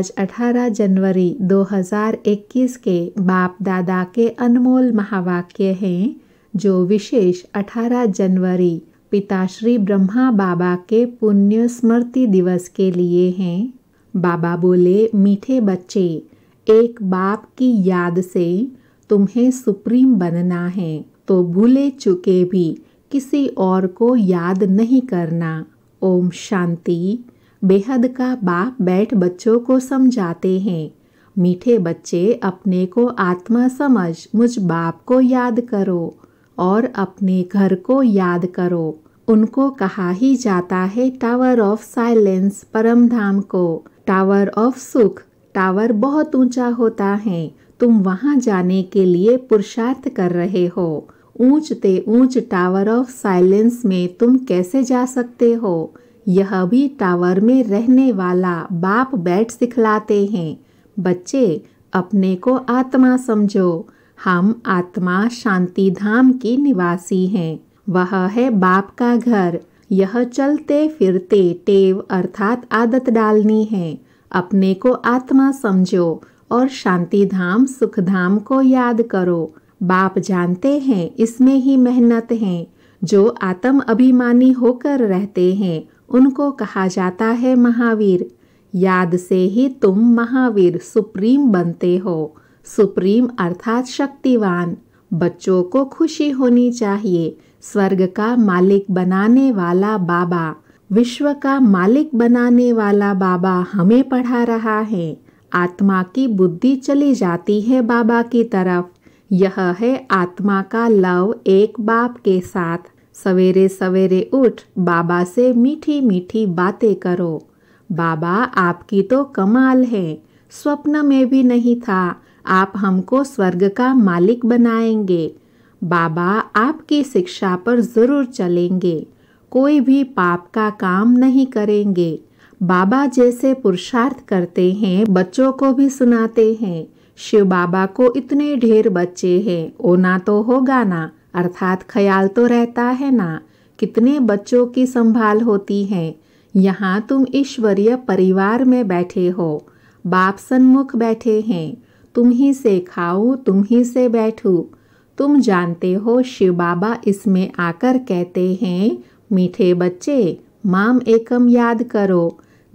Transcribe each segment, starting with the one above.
आज 18 जनवरी 2021 के बाप दादा के अनमोल महावाक्य हैं जो विशेष 18 जनवरी पिताश्री ब्रह्मा बाबा के पुण्य स्मृति दिवस के लिए हैं बाबा बोले मीठे बच्चे एक बाप की याद से तुम्हें सुप्रीम बनना है तो भूले चुके भी किसी और को याद नहीं करना ओम शांति बेहद का बाप बैठ बच्चों को समझाते हैं मीठे बच्चे अपने को आत्मा समझ मुझ बाप को याद करो और अपने घर को याद करो उनको कहा ही जाता है टावर ऑफ साइलेंस परम धाम को टावर ऑफ सुख टावर बहुत ऊंचा होता है तुम वहां जाने के लिए पुरुषार्थ कर रहे हो ऊंचते ऊंच टावर ऑफ साइलेंस में तुम कैसे जा सकते हो यह भी टावर में रहने वाला बाप बैठ सिखलाते हैं बच्चे अपने को आत्मा समझो हम आत्मा शांति धाम की निवासी हैं वह है बाप का घर यह चलते फिरते टेव अर्थात आदत डालनी है अपने को आत्मा समझो और शांति धाम सुख धाम को याद करो बाप जानते हैं इसमें ही मेहनत है जो आत्म अभिमानी होकर रहते हैं उनको कहा जाता है महावीर याद से ही तुम महावीर सुप्रीम बनते हो सुप्रीम अर्थात शक्तिवान बच्चों को खुशी होनी चाहिए स्वर्ग का मालिक बनाने वाला बाबा विश्व का मालिक बनाने वाला बाबा हमें पढ़ा रहा है आत्मा की बुद्धि चली जाती है बाबा की तरफ यह है आत्मा का लव एक बाप के साथ सवेरे सवेरे उठ बाबा से मीठी मीठी बातें करो बाबा आपकी तो कमाल है स्वप्न में भी नहीं था आप हमको स्वर्ग का मालिक बनाएंगे बाबा आपकी शिक्षा पर ज़रूर चलेंगे कोई भी पाप का काम नहीं करेंगे बाबा जैसे पुरुषार्थ करते हैं बच्चों को भी सुनाते हैं शिव बाबा को इतने ढेर बच्चे हैं ओना तो होगा ना अर्थात ख्याल तो रहता है ना कितने बच्चों की संभाल होती है यहाँ तुम ईश्वरीय परिवार में बैठे हो बाप सन्मुख बैठे हैं तुम ही से खाओ तुम ही से बैठो तुम जानते हो शिव बाबा इसमें आकर कहते हैं मीठे बच्चे माम एकम याद करो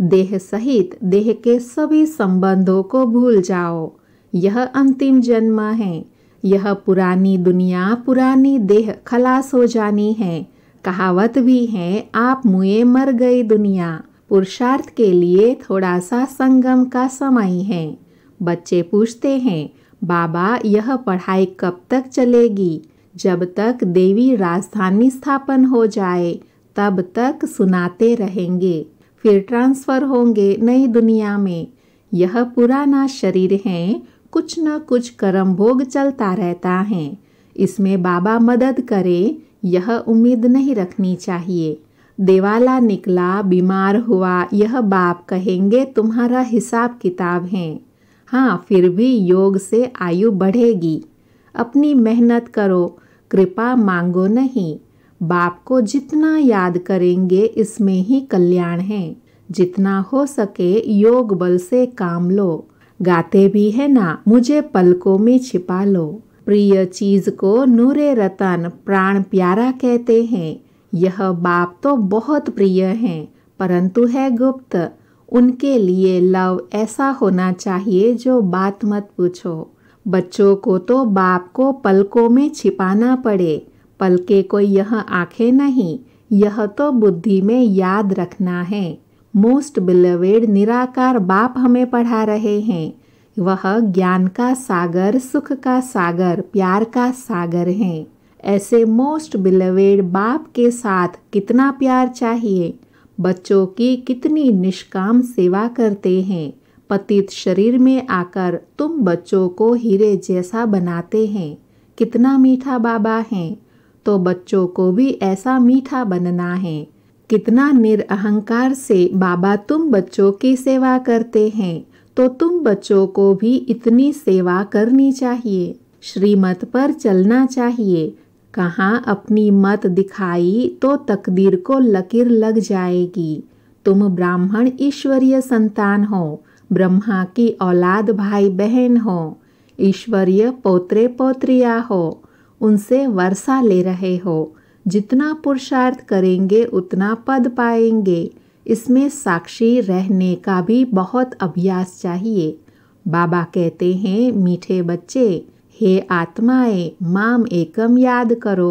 देह सहित देह के सभी संबंधों को भूल जाओ यह अंतिम जन्म है यह पुरानी दुनिया पुरानी देह खलास हो जानी है कहावत भी है आप मुए मर गई दुनिया पुरुषार्थ के लिए थोड़ा सा संगम का समय है बच्चे पूछते हैं बाबा यह पढ़ाई कब तक चलेगी जब तक देवी राजधानी स्थापन हो जाए तब तक सुनाते रहेंगे फिर ट्रांसफ़र होंगे नई दुनिया में यह पुराना शरीर है कुछ न कुछ कर्म भोग चलता रहता है इसमें बाबा मदद करे यह उम्मीद नहीं रखनी चाहिए देवाला निकला बीमार हुआ यह बाप कहेंगे तुम्हारा हिसाब किताब है हाँ फिर भी योग से आयु बढ़ेगी अपनी मेहनत करो कृपा मांगो नहीं बाप को जितना याद करेंगे इसमें ही कल्याण है जितना हो सके योग बल से काम लो गाते भी है ना मुझे पलकों में छिपा लो प्रिय चीज को नूरे रतन प्राण प्यारा कहते हैं यह बाप तो बहुत प्रिय हैं परंतु है गुप्त उनके लिए लव ऐसा होना चाहिए जो बात मत पूछो बच्चों को तो बाप को पलकों में छिपाना पड़े पलके को यह आंखें नहीं यह तो बुद्धि में याद रखना है मोस्ट बिलवेड निराकार बाप हमें पढ़ा रहे हैं वह ज्ञान का सागर सुख का सागर प्यार का सागर हैं ऐसे मोस्ट बिलवेड बाप के साथ कितना प्यार चाहिए बच्चों की कितनी निष्काम सेवा करते हैं पतित शरीर में आकर तुम बच्चों को हीरे जैसा बनाते हैं कितना मीठा बाबा हैं तो बच्चों को भी ऐसा मीठा बनना है कितना निरअहंकार से बाबा तुम बच्चों की सेवा करते हैं तो तुम बच्चों को भी इतनी सेवा करनी चाहिए श्रीमत पर चलना चाहिए कहाँ अपनी मत दिखाई तो तकदीर को लकीर लग जाएगी तुम ब्राह्मण ईश्वरीय संतान हो ब्रह्मा की औलाद भाई बहन हो ईश्वरीय पोत्रे पोत्रिया हो उनसे वर्षा ले रहे हो जितना पुरुषार्थ करेंगे उतना पद पाएंगे इसमें साक्षी रहने का भी बहुत अभ्यास चाहिए बाबा कहते हैं मीठे बच्चे हे आत्माए माम एकम याद करो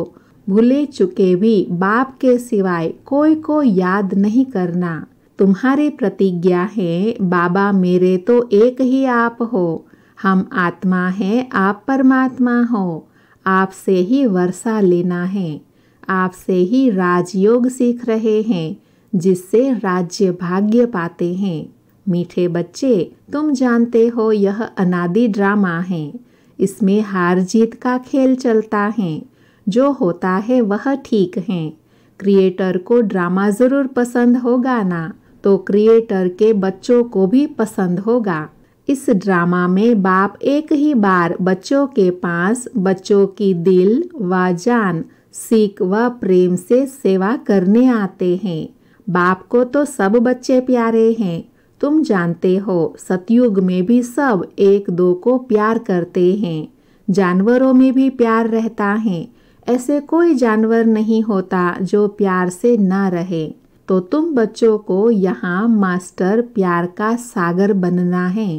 भूले चुके भी बाप के सिवाय कोई को याद नहीं करना तुम्हारी प्रतिज्ञा है बाबा मेरे तो एक ही आप हो हम आत्मा हैं आप परमात्मा हो आपसे ही वर्षा लेना है आपसे ही राजयोग सीख रहे हैं जिससे राज्य भाग्य पाते हैं मीठे बच्चे तुम जानते हो यह अनादि ड्रामा है इसमें हार जीत का खेल चलता है जो होता है वह ठीक है क्रिएटर को ड्रामा ज़रूर पसंद होगा ना तो क्रिएटर के बच्चों को भी पसंद होगा इस ड्रामा में बाप एक ही बार बच्चों के पास बच्चों की दिल व जान सीख व प्रेम से सेवा करने आते हैं बाप को तो सब बच्चे प्यारे हैं तुम जानते हो सतयुग में भी सब एक दो को प्यार करते हैं जानवरों में भी प्यार रहता है ऐसे कोई जानवर नहीं होता जो प्यार से ना रहे तो तुम बच्चों को यहाँ मास्टर प्यार का सागर बनना है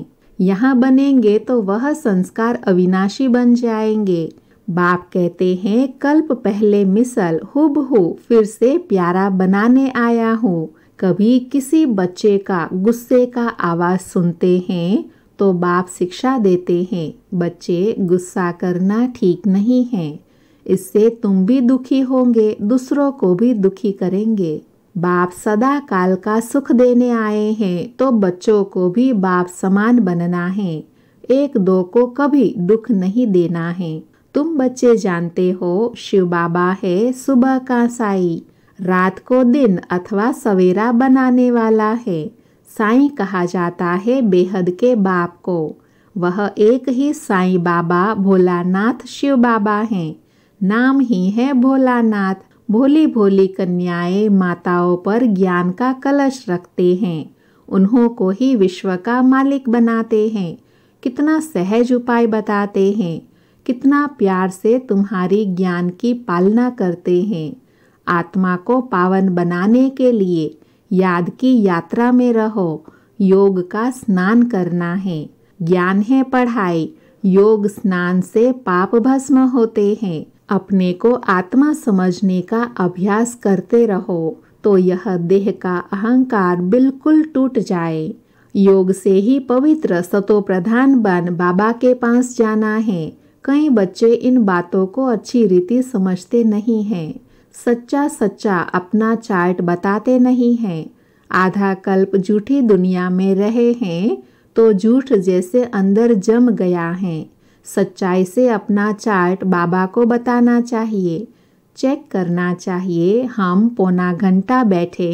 यहाँ बनेंगे तो वह संस्कार अविनाशी बन जाएंगे बाप कहते हैं कल्प पहले मिसल हुब हो फिर से प्यारा बनाने आया हो कभी किसी बच्चे का गुस्से का आवाज़ सुनते हैं तो बाप शिक्षा देते हैं बच्चे गुस्सा करना ठीक नहीं है इससे तुम भी दुखी होंगे दूसरों को भी दुखी करेंगे बाप सदा काल का सुख देने आए हैं तो बच्चों को भी बाप समान बनना है एक दो को कभी दुख नहीं देना है तुम बच्चे जानते हो शिव बाबा है सुबह का साई रात को दिन अथवा सवेरा बनाने वाला है साई कहा जाता है बेहद के बाप को वह एक ही साई बाबा भोलानाथ शिव बाबा हैं नाम ही है भोलानाथ भोली भोली कन्याएं माताओं पर ज्ञान का कलश रखते हैं उन्हों को ही विश्व का मालिक बनाते हैं कितना सहज उपाय बताते हैं कितना प्यार से तुम्हारी ज्ञान की पालना करते हैं आत्मा को पावन बनाने के लिए याद की यात्रा में रहो योग का स्नान करना है ज्ञान है पढ़ाई योग स्नान से पाप भस्म होते हैं अपने को आत्मा समझने का अभ्यास करते रहो तो यह देह का अहंकार बिल्कुल टूट जाए योग से ही पवित्र सतो प्रधान बन बाबा के पास जाना है कई बच्चे इन बातों को अच्छी रीति समझते नहीं हैं सच्चा सच्चा अपना चार्ट बताते नहीं हैं आधा कल्प झूठी दुनिया में रहे हैं तो झूठ जैसे अंदर जम गया है सच्चाई से अपना चार्ट बाबा को बताना चाहिए चेक करना चाहिए हम पौना घंटा बैठे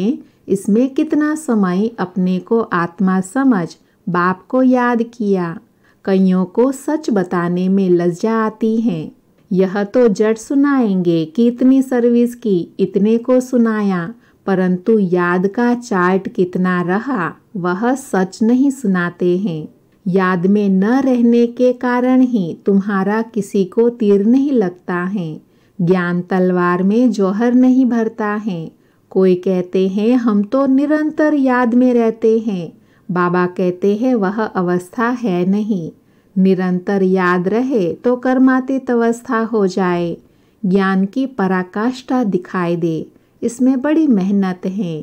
इसमें कितना समय अपने को आत्मा समझ बाप को याद किया कईयों को सच बताने में लज्जा आती है यह तो जट सुनाएंगे कि इतनी सर्विस की इतने को सुनाया परंतु याद का चार्ट कितना रहा वह सच नहीं सुनाते हैं याद में न रहने के कारण ही तुम्हारा किसी को तीर नहीं लगता है ज्ञान तलवार में जौहर नहीं भरता है कोई कहते हैं हम तो निरंतर याद में रहते हैं बाबा कहते हैं वह अवस्था है नहीं निरंतर याद रहे तो कर्मातीत अवस्था हो जाए ज्ञान की पराकाष्ठा दिखाई दे इसमें बड़ी मेहनत है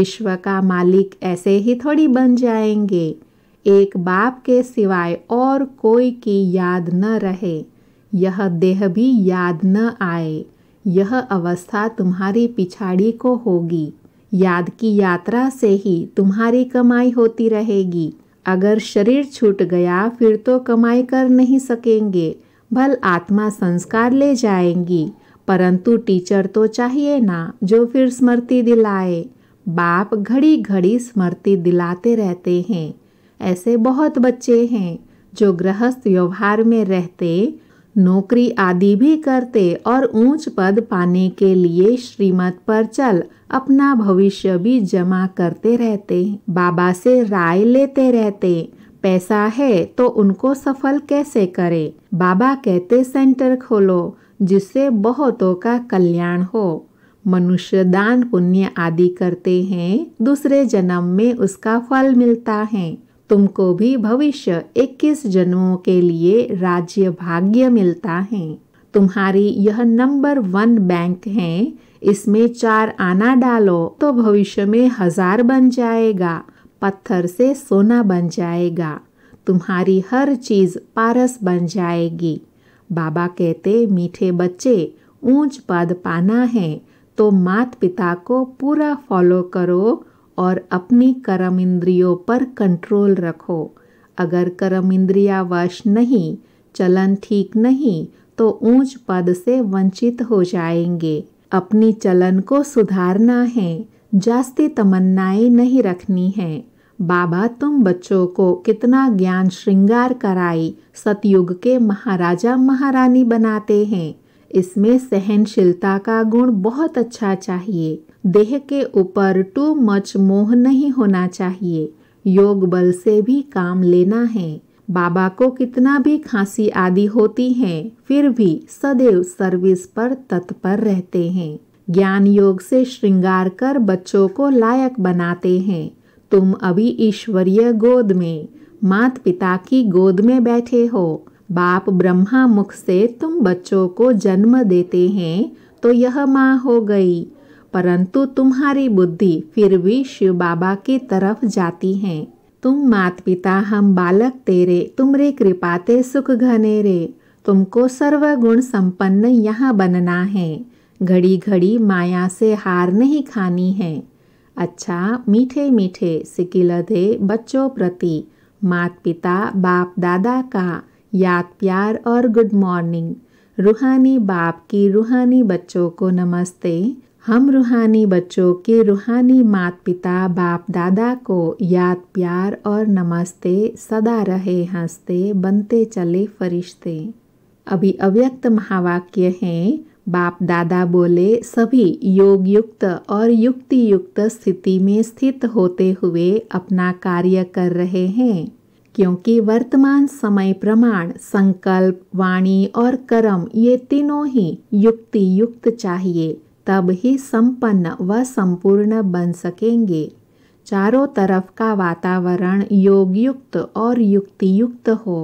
विश्व का मालिक ऐसे ही थोड़ी बन जाएंगे एक बाप के सिवाय और कोई की याद न रहे यह देह भी याद न आए यह अवस्था तुम्हारी पिछाड़ी को होगी याद की यात्रा से ही तुम्हारी कमाई होती रहेगी अगर शरीर छूट गया फिर तो कमाई कर नहीं सकेंगे भल आत्मा संस्कार ले जाएंगी परंतु टीचर तो चाहिए ना जो फिर स्मृति दिलाए बाप घड़ी घड़ी स्मृति दिलाते रहते हैं ऐसे बहुत बच्चे हैं जो गृहस्थ व्यवहार में रहते नौकरी आदि भी करते और ऊंच पद पाने के लिए श्रीमत पर चल अपना भविष्य भी जमा करते रहते बाबा से राय लेते रहते पैसा है तो उनको सफल कैसे करे बाबा कहते सेंटर खोलो जिससे बहुतों का कल्याण हो मनुष्य दान पुण्य आदि करते हैं दूसरे जन्म में उसका फल मिलता है तुमको भी भविष्य 21 जन्मों के लिए राज्य भाग्य मिलता है तुम्हारी यह नंबर वन बैंक है इसमें चार आना डालो तो भविष्य में हजार बन जाएगा पत्थर से सोना बन जाएगा तुम्हारी हर चीज पारस बन जाएगी बाबा कहते मीठे बच्चे ऊंच पद पाना है तो मात पिता को पूरा फॉलो करो और अपनी कर्म इंद्रियों पर कंट्रोल रखो अगर कर्म इंद्रिया वश नहीं चलन ठीक नहीं तो ऊंच पद से वंचित हो जाएंगे अपनी चलन को सुधारना है जास्ती तमन्नाएं नहीं रखनी है बाबा तुम बच्चों को कितना ज्ञान श्रृंगार कराई सतयुग के महाराजा महारानी बनाते हैं इसमें सहनशीलता का गुण बहुत अच्छा चाहिए देह के ऊपर टू मच मोह नहीं होना चाहिए योग बल से भी काम लेना है बाबा को कितना भी खांसी आदि होती है फिर भी सदैव सर्विस पर तत्पर रहते हैं ज्ञान योग से श्रृंगार कर बच्चों को लायक बनाते हैं तुम अभी ईश्वरीय गोद में मात पिता की गोद में बैठे हो बाप ब्रह्मा मुख से तुम बच्चों को जन्म देते हैं तो यह माँ हो गई परंतु तुम्हारी बुद्धि फिर भी शिव बाबा की तरफ जाती है तुम मात पिता हम बालक तेरे तुमरे कृपाते सुख घने रे तुमको सर्व गुण संपन्न यहाँ बनना है घड़ी घड़ी माया से हार नहीं खानी है अच्छा मीठे मीठे सिकिलधे बच्चों प्रति मात पिता बाप दादा का याद प्यार और गुड मॉर्निंग रूहानी बाप की रूहानी बच्चों को नमस्ते हम रूहानी बच्चों के रूहानी मात पिता बाप दादा को याद प्यार और नमस्ते सदा रहे हंसते बनते चले फरिश्ते अभी अव्यक्त महावाक्य हैं बाप दादा बोले सभी योग युक्त और युक्ति युक्त स्थिति में स्थित होते हुए अपना कार्य कर रहे हैं क्योंकि वर्तमान समय प्रमाण संकल्प वाणी और कर्म ये तीनों ही युक्ति युक्त चाहिए तब ही संपन्न व संपूर्ण बन सकेंगे चारों तरफ का वातावरण योगयुक्त और युक्तियुक्त हो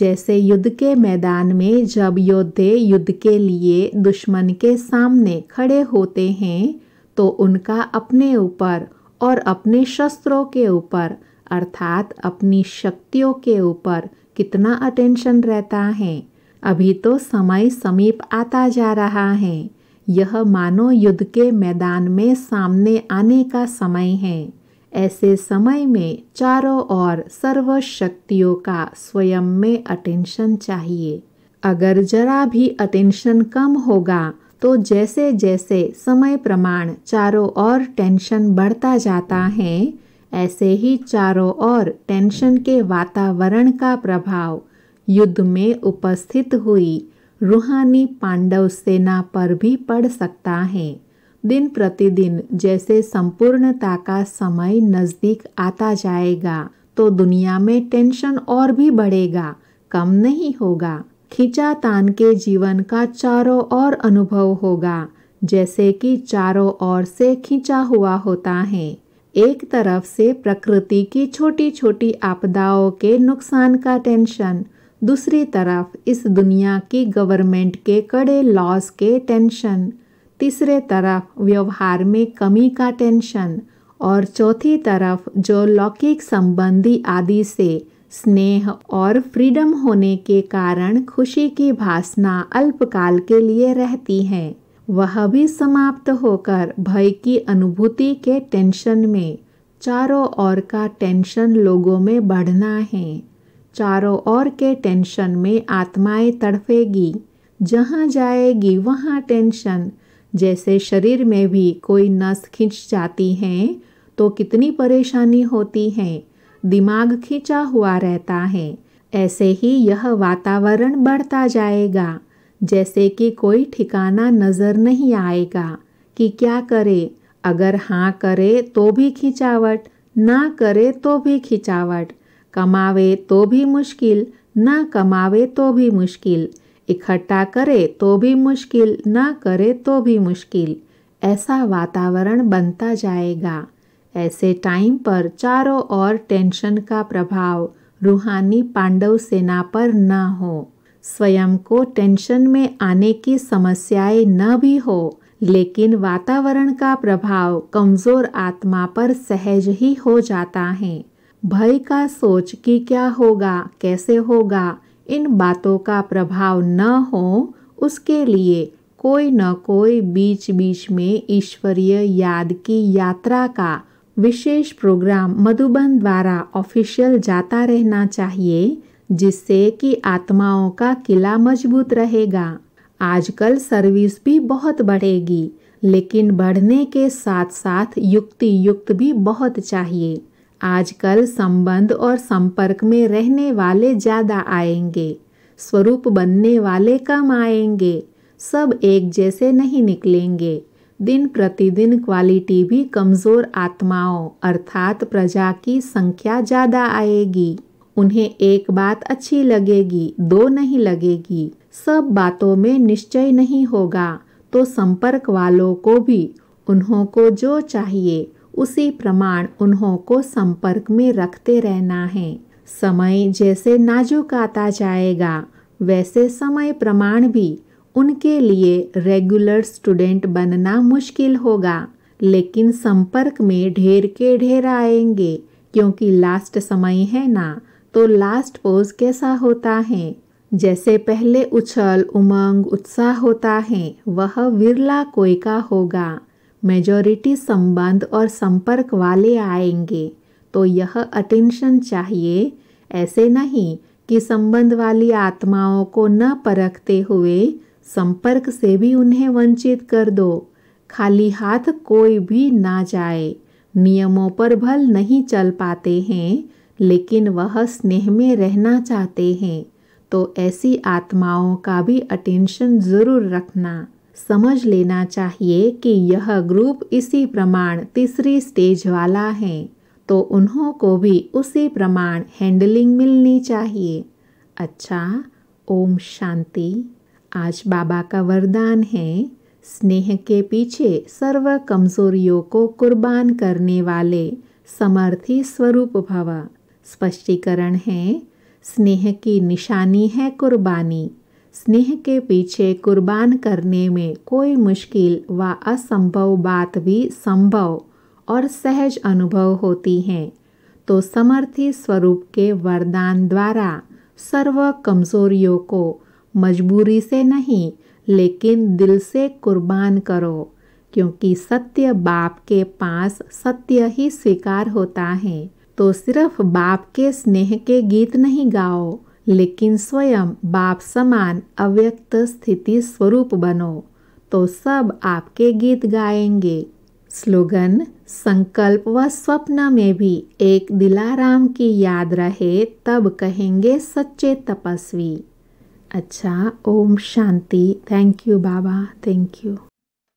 जैसे युद्ध के मैदान में जब योद्धे युद्ध के लिए दुश्मन के सामने खड़े होते हैं तो उनका अपने ऊपर और अपने शस्त्रों के ऊपर अर्थात अपनी शक्तियों के ऊपर कितना अटेंशन रहता है अभी तो समय समीप आता जा रहा है यह मानो युद्ध के मैदान में सामने आने का समय है ऐसे समय में चारों ओर सर्व शक्तियों का स्वयं में अटेंशन चाहिए अगर जरा भी अटेंशन कम होगा तो जैसे जैसे समय प्रमाण चारों ओर टेंशन बढ़ता जाता है ऐसे ही चारों ओर टेंशन के वातावरण का प्रभाव युद्ध में उपस्थित हुई रूहानी पांडव सेना पर भी पड़ सकता है दिन प्रतिदिन जैसे संपूर्णता का समय नज़दीक आता जाएगा तो दुनिया में टेंशन और भी बढ़ेगा कम नहीं होगा खिंचा तान के जीवन का चारों ओर अनुभव होगा जैसे कि चारों ओर से खींचा हुआ होता है एक तरफ से प्रकृति की छोटी छोटी आपदाओं के नुकसान का टेंशन दूसरी तरफ इस दुनिया की गवर्नमेंट के कड़े लॉस के टेंशन तीसरे तरफ व्यवहार में कमी का टेंशन और चौथी तरफ जो लौकिक संबंधी आदि से स्नेह और फ्रीडम होने के कारण खुशी की भासना अल्पकाल के लिए रहती है वह भी समाप्त होकर भय की अनुभूति के टेंशन में चारों ओर का टेंशन लोगों में बढ़ना है चारों ओर के टेंशन में आत्माएं तड़फेगी जहाँ जाएगी वहाँ टेंशन जैसे शरीर में भी कोई नस खींच जाती हैं तो कितनी परेशानी होती है दिमाग खींचा हुआ रहता है ऐसे ही यह वातावरण बढ़ता जाएगा जैसे कि कोई ठिकाना नज़र नहीं आएगा कि क्या करे अगर हाँ करे तो भी खिंचावट ना करे तो भी खिंचावट कमावे तो भी मुश्किल न कमावे तो भी मुश्किल इकट्ठा करे तो भी मुश्किल न करे तो भी मुश्किल ऐसा वातावरण बनता जाएगा ऐसे टाइम पर चारों ओर टेंशन का प्रभाव रूहानी पांडव सेना पर न हो स्वयं को टेंशन में आने की समस्याएं न भी हो लेकिन वातावरण का प्रभाव कमजोर आत्मा पर सहज ही हो जाता है भय का सोच कि क्या होगा कैसे होगा इन बातों का प्रभाव न हो उसके लिए कोई न कोई बीच बीच में ईश्वरीय याद की यात्रा का विशेष प्रोग्राम मधुबन द्वारा ऑफिशियल जाता रहना चाहिए जिससे कि आत्माओं का किला मजबूत रहेगा आजकल सर्विस भी बहुत बढ़ेगी लेकिन बढ़ने के साथ साथ युक्ति युक्त भी बहुत चाहिए आजकल संबंध और संपर्क में रहने वाले ज़्यादा आएंगे स्वरूप बनने वाले कम आएंगे सब एक जैसे नहीं निकलेंगे दिन प्रतिदिन क्वालिटी भी कमज़ोर आत्माओं अर्थात प्रजा की संख्या ज़्यादा आएगी उन्हें एक बात अच्छी लगेगी दो नहीं लगेगी सब बातों में निश्चय नहीं होगा तो संपर्क वालों को भी उन्हों को जो चाहिए उसी प्रमाण उन्हों को संपर्क में रखते रहना है समय जैसे नाजुक आता जाएगा वैसे समय प्रमाण भी उनके लिए रेगुलर स्टूडेंट बनना मुश्किल होगा लेकिन संपर्क में ढेर के ढेर आएंगे क्योंकि लास्ट समय है ना तो लास्ट पोज कैसा होता है जैसे पहले उछल उमंग उत्साह होता है वह विरला कोई का होगा मेजॉरिटी संबंध और संपर्क वाले आएंगे तो यह अटेंशन चाहिए ऐसे नहीं कि संबंध वाली आत्माओं को न परखते हुए संपर्क से भी उन्हें वंचित कर दो खाली हाथ कोई भी ना जाए नियमों पर भल नहीं चल पाते हैं लेकिन वह स्नेह में रहना चाहते हैं तो ऐसी आत्माओं का भी अटेंशन ज़रूर रखना समझ लेना चाहिए कि यह ग्रुप इसी प्रमाण तीसरी स्टेज वाला है तो उन्हों को भी उसी प्रमाण हैंडलिंग मिलनी चाहिए अच्छा ओम शांति आज बाबा का वरदान है स्नेह के पीछे सर्व कमजोरियों को कुर्बान करने वाले समर्थी स्वरूप भव स्पष्टीकरण है स्नेह की निशानी है कुर्बानी स्नेह के पीछे कुर्बान करने में कोई मुश्किल व असंभव बात भी संभव और सहज अनुभव होती हैं तो समर्थी स्वरूप के वरदान द्वारा सर्व कमजोरियों को मजबूरी से नहीं लेकिन दिल से कुर्बान करो क्योंकि सत्य बाप के पास सत्य ही स्वीकार होता है तो सिर्फ बाप के स्नेह के गीत नहीं गाओ लेकिन स्वयं बाप समान अव्यक्त स्थिति स्वरूप बनो तो सब आपके गीत गाएंगे स्लोगन संकल्प व स्वप्न में भी एक दिलाराम की याद रहे तब कहेंगे सच्चे तपस्वी अच्छा ओम शांति थैंक यू बाबा थैंक यू